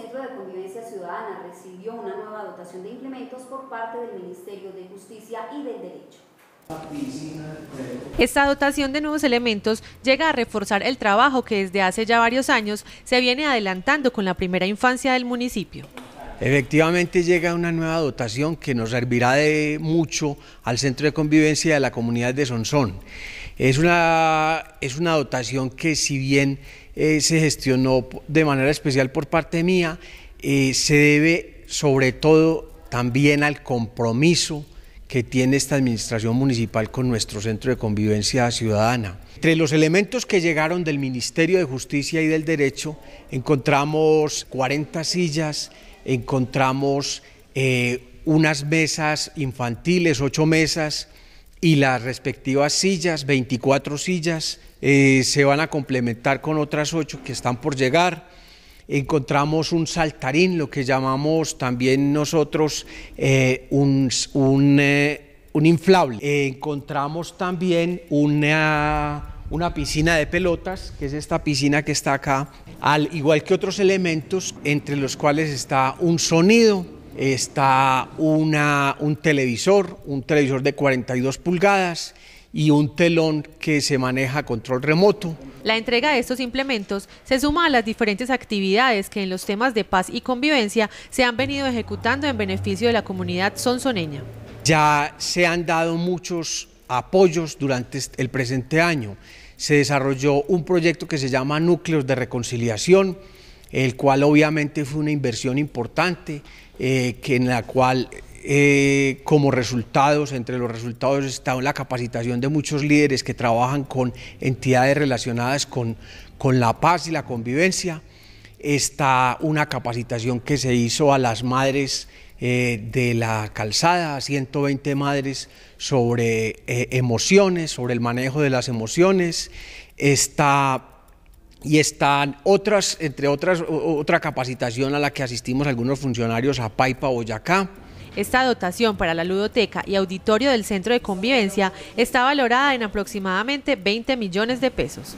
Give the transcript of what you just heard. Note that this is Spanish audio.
Centro de Convivencia Ciudadana recibió una nueva dotación de implementos por parte del Ministerio de Justicia y del Derecho. Esta dotación de nuevos elementos llega a reforzar el trabajo que desde hace ya varios años se viene adelantando con la primera infancia del municipio. Efectivamente llega una nueva dotación que nos servirá de mucho al Centro de Convivencia de la comunidad de Sonsón. Es una, es una dotación que si bien eh, se gestionó de manera especial por parte mía eh, se debe sobre todo también al compromiso que tiene esta administración municipal con nuestro centro de convivencia ciudadana. Entre los elementos que llegaron del Ministerio de Justicia y del Derecho encontramos 40 sillas, encontramos eh, unas mesas infantiles, ocho mesas, y las respectivas sillas, 24 sillas, eh, se van a complementar con otras 8 que están por llegar. Encontramos un saltarín, lo que llamamos también nosotros eh, eh, un, inflable. encontramos también una, una piscina de pelotas, que es esta piscina que está acá, al igual que otros elementos, entre los cuales está un sonido, está un televisor, un televisor de 42 pulgadas y un telón que se maneja a control remoto. La entrega de estos implementos se suma a las diferentes actividades que en los temas de paz y convivencia se han venido ejecutando en beneficio de la comunidad sonsoneña. Ya se han dado muchos apoyos durante el presente año. Se desarrolló un proyecto que se llama Núcleos de Reconciliación, el cual obviamente fue una inversión importante, eh, que en la cual eh, como resultados, entre los resultados está la capacitación de muchos líderes que trabajan con entidades relacionadas con, con la paz y la convivencia, está una capacitación que se hizo a las madres eh, de la calzada, 120 madres sobre emociones, sobre el manejo de las emociones, está y están otras, entre otras, otra capacitación a la que asistimos algunos funcionarios a Paipa Boyacá. Esta dotación para la ludoteca y auditorio del centro de convivencia está valorada en aproximadamente 20 millones de pesos.